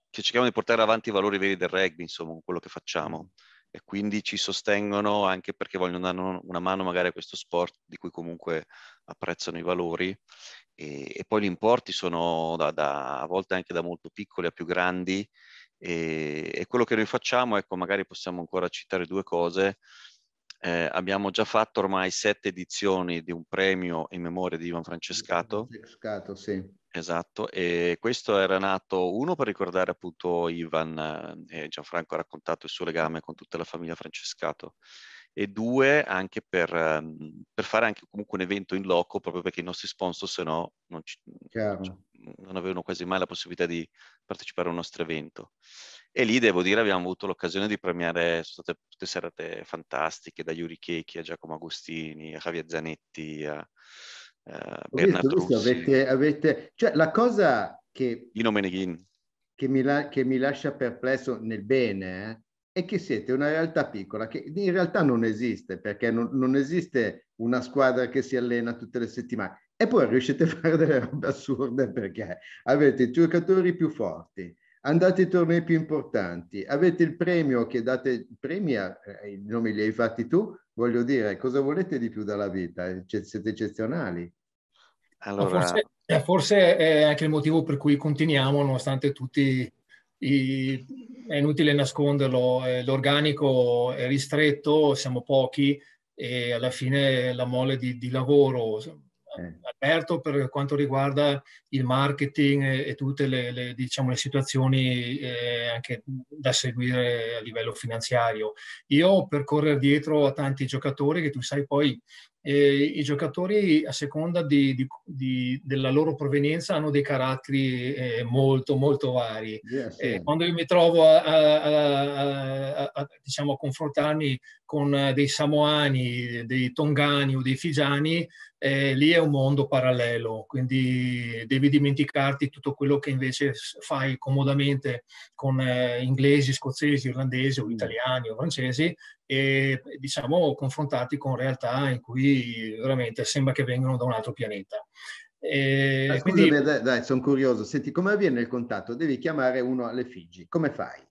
che cerchiamo di portare avanti i valori veri del rugby, insomma, con quello che facciamo. E quindi ci sostengono anche perché vogliono dare una mano magari a questo sport di cui comunque apprezzano i valori. E, e poi gli importi sono da, da, a volte anche da molto piccoli a più grandi. E, e, quello che noi facciamo, ecco, magari possiamo ancora citare due cose. Eh, abbiamo già fatto ormai sette edizioni di un premio in memoria di Ivan Francescato. Francescato, sì Esatto, e questo era nato uno per ricordare appunto Ivan eh, Gianfranco ha raccontato il suo legame con tutta la famiglia Francescato e due anche per, ehm, per fare anche comunque un evento in loco proprio perché i nostri sponsor se no non, ci, non avevano quasi mai la possibilità di partecipare al nostro evento e lì devo dire abbiamo avuto l'occasione di premiare sono state tutte serate fantastiche da Yuri Checchi a Giacomo Agostini a Javier Zanetti a eh, Bernatruzzi. Avete, avete, cioè, la cosa che, che, mi la, che, mi lascia perplesso nel bene eh, è che siete una realtà piccola che in realtà non esiste perché non, non, esiste una squadra che si allena tutte le settimane e poi riuscite a fare delle robe assurde perché avete i giocatori più forti, andate ai tornei più importanti, avete il premio che date, premi, eh, i nomi li hai fatti tu, voglio dire, cosa volete di più dalla vita? Siete eccezionali. Allora... Forse, cioè, forse, è anche il motivo per cui continuiamo, nonostante tutti i... è inutile nasconderlo, eh, l'organico è ristretto, siamo pochi e alla fine la mole di, di lavoro eh. Alberto per quanto riguarda il marketing e, tutte le, le, diciamo, le situazioni eh, anche da seguire a livello finanziario. Io per correre dietro a tanti giocatori che tu sai poi eh, i giocatori a seconda di, di, di, della loro provenienza hanno dei caratteri eh, molto molto vari. Yes, yes. quando io mi trovo a, a, a, diciamo, a, confrontarmi con eh, dei samoani, dei tongani o dei figiani, eh, lì è un mondo parallelo, quindi devi dimenticarti tutto quello che invece fai comodamente con eh, inglesi, scozzesi, irlandesi o mm. italiani o francesi e diciamo confrontati con realtà in cui veramente sembra che vengano da un altro pianeta. E ah, quindi... dai, dai sono curioso. Senti, come avviene il contatto? Devi chiamare uno alle Figi. Come fai?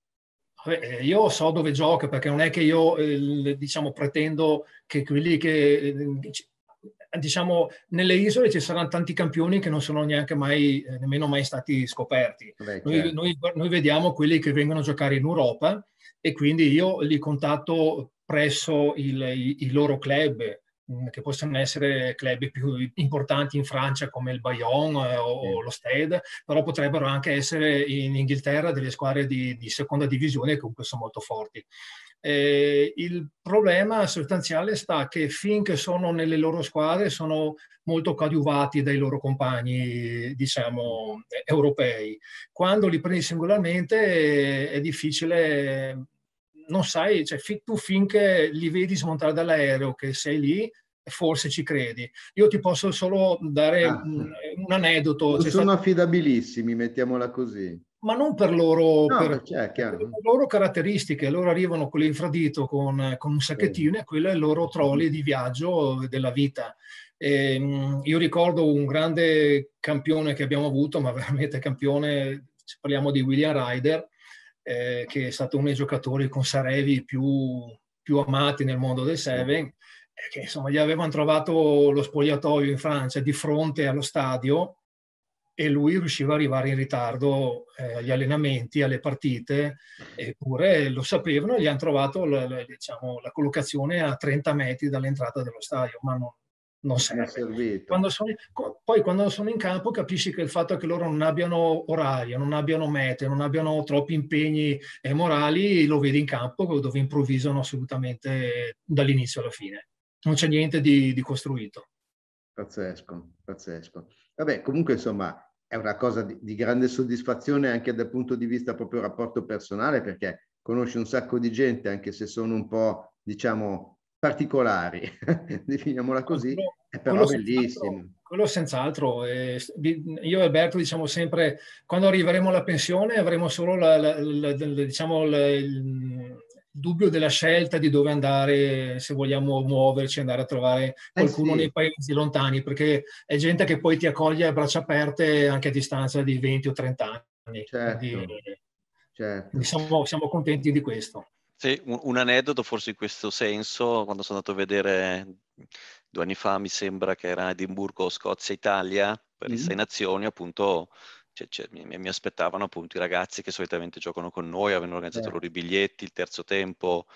Eh, io so dove gioca perché non è che io eh, diciamo, pretendo che quelli che eh, diciamo nelle isole ci saranno tanti campioni che non sono neanche mai nemmeno mai stati scoperti. Vabbè, certo. noi, noi, noi vediamo quelli che vengono a giocare in Europa e quindi io li contatto presso il, i, i, loro club, mm, che possono essere club più importanti in Francia come il Bayonne eh, o, o, lo Stade, però potrebbero anche essere in Inghilterra delle squadre di, di seconda divisione che comunque sono molto forti. Eh, il problema sostanziale sta che finché sono nelle loro squadre sono molto coadiuvati dai loro compagni, diciamo, europei. Quando li prendi singolarmente eh, è difficile, non sai, cioè, tu finché li vedi smontare dall'aereo che sei lì, forse ci credi. Io ti posso solo dare ah, un, un, aneddoto. Non cioè, sono stato... affidabilissimi, mettiamola così ma non per loro, no, per, cioè, per loro caratteristiche. Loro arrivano con l'infradito, con, con un sacchettino sì. e quello è il loro trolley di viaggio della vita. E, ehm, io ricordo un grande campione che abbiamo avuto, ma veramente campione, parliamo di William Ryder, eh, che è stato uno dei giocatori con Sarevi più, più amati nel mondo del Seven, che insomma gli avevano trovato lo spogliatoio in Francia di fronte allo stadio e lui riusciva ad arrivare in ritardo eh, agli allenamenti, alle partite, eppure lo sapevano e gli hanno trovato la, la, diciamo, la, collocazione a 30 metri dall'entrata dello stadio, ma non, non serve. Quando sono, poi quando sono in campo capisci che il fatto che loro non abbiano orario, non abbiano mete, non abbiano troppi impegni e morali, lo vedi in campo dove improvvisano assolutamente dall'inizio alla fine. Non c'è niente di, di costruito. Pazzesco, pazzesco. Vabbè, comunque insomma, è una cosa di, di, grande soddisfazione anche dal punto di vista proprio rapporto personale, perché conosci un sacco di gente, anche se sono un po', diciamo, particolari, definiamola così, è eh, però quello bellissimo. Senz'altro, quello senz'altro. Eh, io e Alberto diciamo sempre, quando arriveremo alla pensione avremo solo la, la, la, diciamo, il dubbio della scelta di dove andare, se vogliamo muoverci, andare a trovare eh qualcuno eh sì. nei paesi lontani, perché è gente che poi ti accoglie a braccia aperte anche a distanza di 20 o 30 anni. Certo. certo. Quindi, certo. Siamo, siamo contenti di questo. Sì, un, un, aneddoto forse in questo senso, quando sono andato a vedere due anni fa, mi sembra che era Edimburgo, Scozia, Italia, per mm-hmm. le mm. sei nazioni, appunto cioè, cioè, mi, mi, aspettavano appunto i ragazzi che solitamente giocano con noi, avevano organizzato eh. loro i biglietti, il terzo tempo,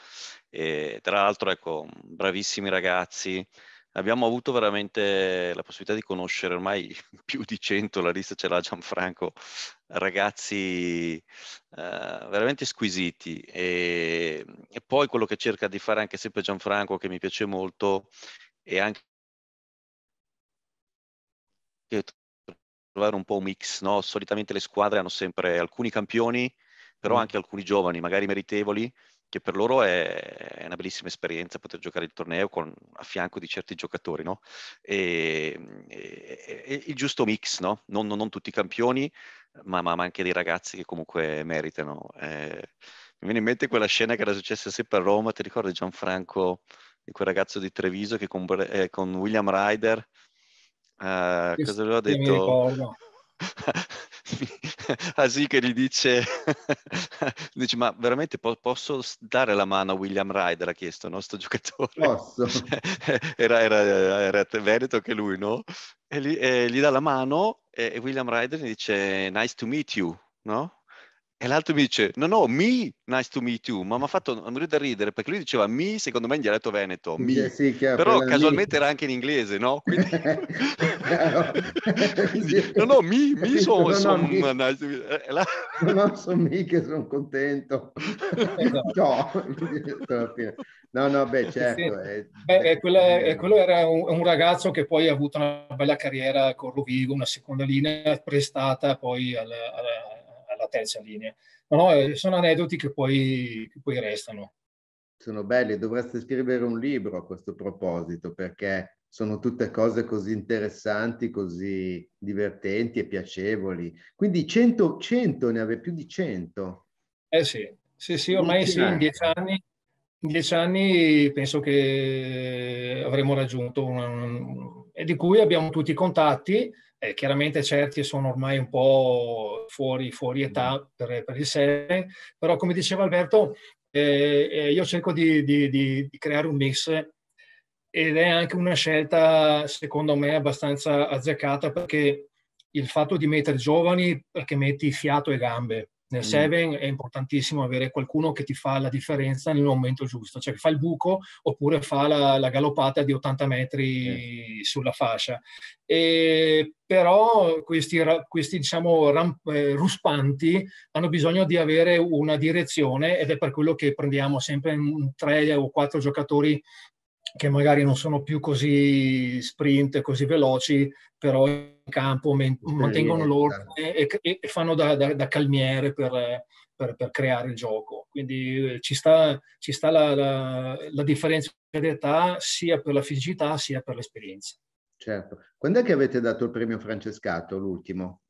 e, tra l'altro ecco, bravissimi ragazzi, abbiamo avuto veramente la possibilità di conoscere ormai più di 100, la lista ce l'ha Gianfranco, ragazzi eh, veramente squisiti e, e, poi quello che cerca di fare anche sempre Gianfranco che mi piace molto è anche trovare un po' un mix, no? Solitamente le squadre hanno sempre alcuni campioni, però mm. anche alcuni giovani, magari meritevoli, che per loro è, una bellissima esperienza poter giocare il torneo con, a fianco di certi giocatori, no? E, e, e il giusto mix, no? Non, non, non tutti i campioni, ma, ma, ma, anche dei ragazzi che comunque meritano. Eh, mi viene in mente quella scena che era successa sempre a Roma, ti ricordi Gianfranco, di quel ragazzo di Treviso che con, eh, con William Ryder Uh, cosa avevo detto? ah sì che gli dice, dice, ma veramente po- posso dare la mano a William Ryder, ha chiesto, no? Sto giocatore. Posso. era, era, era Veneto che lui, no? E, gli, e gli dà la mano e, e William Ryder gli dice, nice to meet you, no? E l'altro mi dice, no, no, me, nice to meet you, ma mi ha fatto morire da ridere perché lui diceva mi, secondo me in dialetto veneto, mi. Yeah, sì, chiaro, Però casualmente me. era anche in inglese, no? Quindi... no, no, mi, mi sono... No, son, no, mi... Nice la... no, no, sono mi che sono contento. Esatto. no. no, no, beh, certo. Sì. È... Beh, quello, è, quello, era un, un, ragazzo che poi ha avuto una bella carriera con Rovigo, una seconda linea prestata poi alla, alla la terza linea. Ma no, eh, sono aneddoti che poi, che poi restano. Sono belli, dovreste scrivere un libro a questo proposito perché sono tutte cose così interessanti, così divertenti e piacevoli. Quindi 100, 100 ne avevi più di 100. Eh sì, sì, sì ormai sì, in dieci anni, in dieci anni penso che avremo raggiunto un, e di cui abbiamo tutti i contatti eh, chiaramente certi sono ormai un po' fuori, fuori età mm. per, per il serie, però come diceva Alberto, eh, eh, io cerco di, di, di, di creare un mix ed è anche una scelta secondo me abbastanza azzeccata perché il fatto di mettere giovani perché metti fiato e gambe nel 7 mm. è importantissimo avere qualcuno che ti fa la differenza nel momento giusto, cioè fa il buco oppure fa la, la galoppata di 80 metri mm. sulla fascia. E, però questi, questi diciamo, ramp, eh, ruspanti hanno bisogno di avere una direzione ed è per quello che prendiamo sempre tre o quattro giocatori che magari non sono più così sprint, così veloci, però campo, mantengono l'ordine e, e, fanno da, da, da calmiere per, per, per, creare il gioco. Quindi eh, ci sta, ci sta la, la, la differenza di età sia per la fisicità sia per l'esperienza. Certo. Quando è che avete dato il premio Francescato, l'ultimo?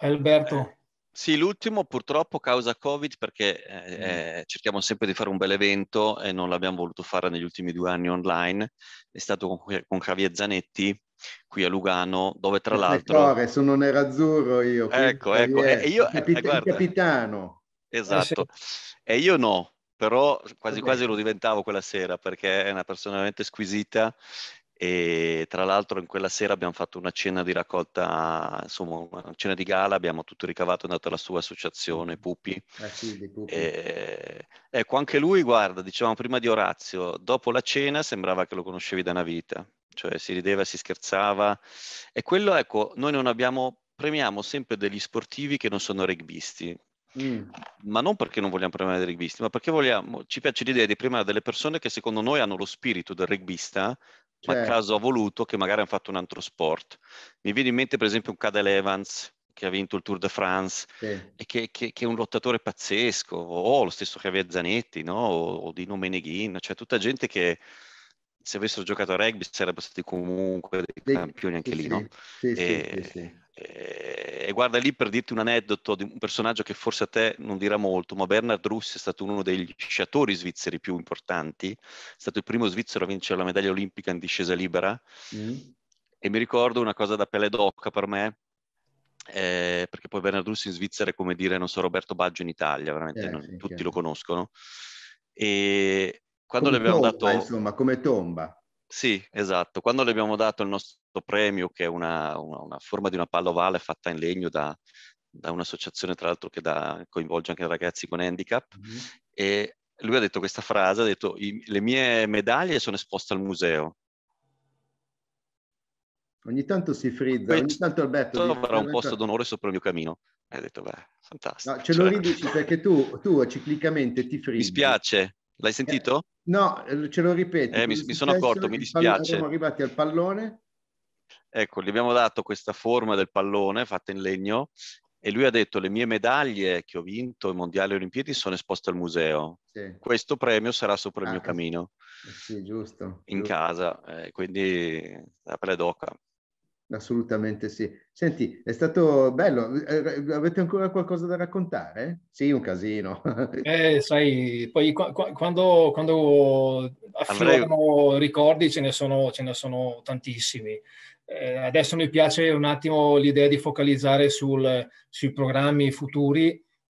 Alberto, sì, l'ultimo purtroppo causa Covid perché eh, mm. cerchiamo sempre di fare un bel evento e non l'abbiamo voluto fare negli ultimi due anni online. È stato con, con Javier Zanetti qui a Lugano, dove tra l'altro... Core, sono azzurro io. Ecco, ecco. È... E io, Capit- eh, capitano. Esatto. Eh, e io no, però quasi quasi lo diventavo quella sera perché è una persona veramente squisita e tra l'altro in quella sera abbiamo fatto una cena di raccolta, insomma una cena di gala, abbiamo tutto ricavato, è andata la sua associazione Pupi. Ah, sì, Pupi. E, ecco, anche lui, guarda, dicevamo prima di Orazio, dopo la cena sembrava che lo conoscevi da una vita, cioè si rideva, si scherzava e quello, ecco, noi non abbiamo, premiamo sempre degli sportivi che non sono rugbisti. Mm. Ma non perché non vogliamo premiare dei rugbisti, ma perché vogliamo, ci piace l'idea di premiare delle persone che secondo noi hanno lo spirito del rugbista, cioè... a certo. caso ha voluto che magari hanno fatto un altro sport. Mi viene in mente per esempio un Cadel Evans che ha vinto il Tour de France sì. e che, che, che, è un lottatore pazzesco, o oh, lo stesso Javier Zanetti, no? o, o Dino Meneghin, cioè tutta gente che se avessero giocato a rugby sarebbero stati comunque dei campioni anche sì, lì. No? Sì, e... Eh, e guarda lì per dirti un aneddoto di un personaggio che forse a te non dirà molto, ma Bernard Russ è stato uno degli sciatori svizzeri più importanti, è stato il primo svizzero a vincere la medaglia olimpica in discesa libera. Mm. E mi ricordo una cosa da pelle d'occa per me, eh, perché poi Bernard Russ in Svizzera è come dire, non so, Roberto Baggio in Italia, veramente eh, non, tutti lo conoscono. E quando come le abbiamo tomba, dato... Insomma, come tomba. Sì, esatto. Quando le abbiamo dato il nostro premio, che è una, una, una forma di una palla ovale fatta in legno da, da un'associazione, tra l'altro, che da, coinvolge anche ragazzi con handicap, mm-hmm. e lui ha detto questa frase, ha detto le mie medaglie sono esposte al museo. Ogni tanto si frizza, ogni tanto Alberto... Avrà veramente... un posto d'onore sopra il mio camino. E ha detto, beh, fantastico. No, ce cioè... lo ridici perché tu, tu ciclicamente ti frizzi. Mi spiace, L'hai eh, sentito? Eh, no, ce lo ripeto. Eh, mi, mi sono accorto, mi dispiace. Siamo arrivati al pallone. Ecco, gli abbiamo dato questa forma del pallone fatta in legno e lui ha detto le mie medaglie che ho vinto ai mondiali e olimpiadi sono esposte al museo. Sì. Questo premio sarà sopra ah, il mio ah, camino. Eh sì, giusto. In giusto. casa, eh, quindi apre la doca. Assolutamente sì. Senti, è stato bello. Eh, eh, avete ancora qualcosa da raccontare? Sì, un casino. Eh, sai, poi quando, quando affiorano ricordi ce ne sono, ce ne sono tantissimi. Eh, adesso mi piace un attimo l'idea di focalizzare sul, sui programmi futuri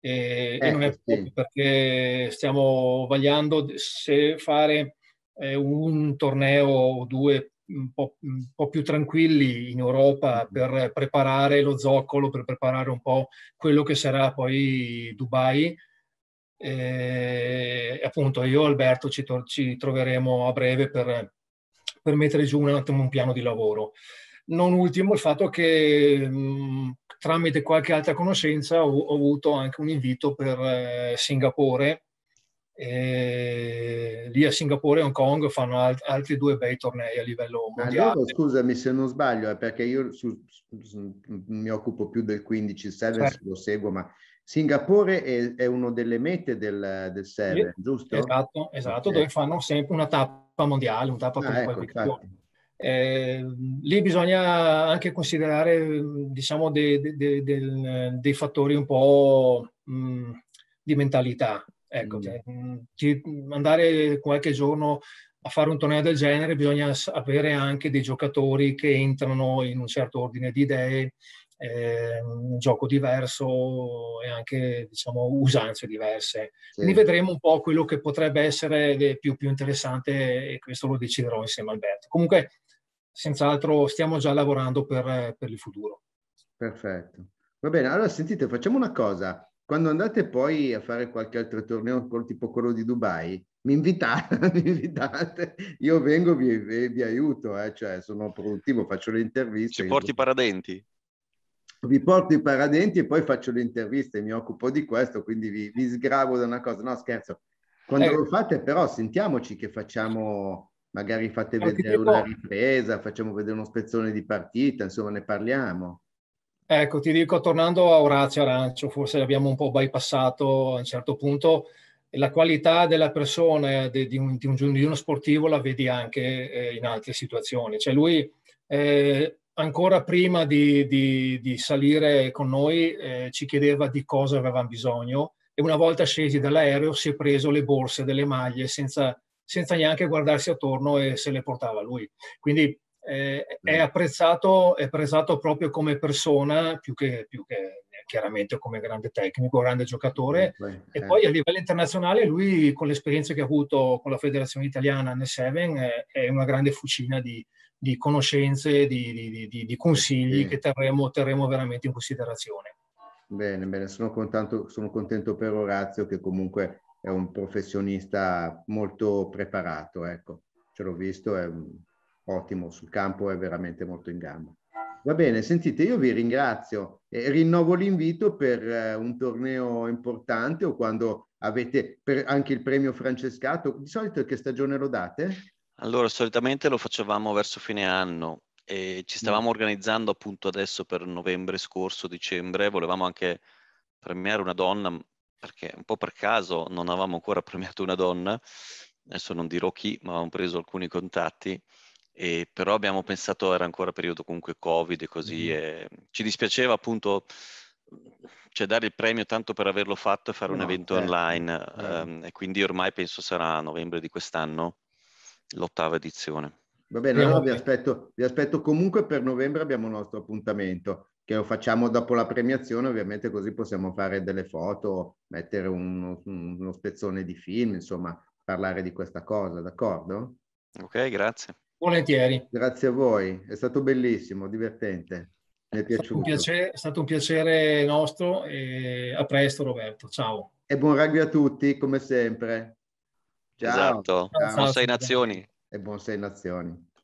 eh, eh, e non è sì. perché stiamo vagliando se fare eh, un torneo o due un po', un po', più tranquilli in Europa mm-hmm. per preparare lo zoccolo, per preparare un po' quello che sarà poi Dubai. E, eh, appunto io e Alberto ci, to- ci, troveremo a breve per, per mettere giù un attimo un piano di lavoro. Non ultimo il fatto che mh, tramite qualche altra conoscenza ho, ho, avuto anche un invito per eh, Singapore e eh, lì a Singapore e Hong Kong fanno alt- altri due bei tornei a livello mondiale. Loro, scusami se non sbaglio, eh, perché io su, su, mi occupo più del 15 7 certo. lo seguo, ma Singapore è, è una delle mete del, del 7, sì, giusto? Esatto, esatto, okay. dove fanno sempre una tappa mondiale, una tappa ah, per ecco, qualificazione. Eh, lì bisogna anche considerare diciamo, dei, dei, dei, dei fattori un po' mh, mm, di mentalità, Ecco, cioè, andare qualche giorno a fare un torneo del genere bisogna avere anche dei giocatori che entrano in un certo ordine di idee, eh, un gioco diverso e anche diciamo, usanze diverse. Sì. Quindi vedremo un po' quello che potrebbe essere eh, più, più interessante e questo lo deciderò insieme a Alberto. Comunque, senz'altro, stiamo già lavorando per, per il futuro. Perfetto. Va bene, allora sentite, facciamo una cosa. Quando andate poi a fare qualche altro torneo, tipo quello di Dubai, mi invitate, mi invitate. io vengo e vi, vi, aiuto, eh? cioè, sono produttivo, faccio le interviste. Ci porti i paradenti? Vi porto i paradenti e poi faccio le interviste, mi occupo di questo, quindi vi, vi sgravo da una cosa. No, scherzo. Quando eh. lo fate però sentiamoci che facciamo magari fate vedere una ripresa, facciamo vedere uno spezzone di partita, insomma ne parliamo. Ecco, ti dico, tornando a Orazio Arancio, forse l'abbiamo un po' bypassato a un certo punto, la qualità della persona, di, di, un, di, un, di uno sportivo, la vedi anche eh, in altre situazioni. Cioè lui, eh, ancora prima di, salire con noi, eh, ci chiedeva di cosa avevamo bisogno e una volta scesi dall'aereo si è preso le borse delle maglie senza, senza neanche guardarsi attorno e se le portava lui. Quindi eh, è, mm. apprezzato, è, apprezzato, proprio come persona, più che, più che chiaramente come grande tecnico, grande giocatore. Okay. E eh. poi a livello internazionale lui, con l'esperienza che ha avuto con la Federazione Italiana nel Seven, è, è una grande fucina di, di conoscenze, di, di, di consigli okay. che terremo, terremo veramente in considerazione. Bene, bene, sono contento, sono contento per Orazio che comunque è un professionista molto preparato, ecco, ce l'ho visto, è un ottimo, sul campo è veramente molto in gamba. Va bene, sentite, io vi ringrazio e rinnovo l'invito per eh, un torneo importante o quando avete anche il premio Francescato. Di solito che stagione lo date? Allora, solitamente lo facevamo verso fine anno e ci mm. stavamo organizzando appunto adesso per novembre scorso, dicembre, volevamo anche premiare una donna perché un po' per caso non avevamo ancora premiato una donna, adesso non dirò chi, ma avevamo preso alcuni contatti e però abbiamo pensato, era ancora periodo comunque Covid e così, e ci dispiaceva appunto cioè dare il premio tanto per averlo fatto e fare no, un evento eh, online eh. Um, e quindi ormai penso sarà a novembre di quest'anno l'ottava edizione. Va bene, allora vi aspetto, vi aspetto comunque per novembre abbiamo il nostro appuntamento che lo facciamo dopo la premiazione, ovviamente così possiamo fare delle foto, mettere uno, uno spezzone di film, insomma, parlare di questa cosa, d'accordo? Ok, grazie. Volentieri. Grazie a voi, è stato bellissimo, divertente. Mi è, piaciuto. È stato un piacere, è stato un piacere nostro e a presto Roberto, ciao. E buon rugby a tutti, come sempre. Ciao. Esatto. Ciao. Buon Sei Nazioni. E buon Sei Nazioni.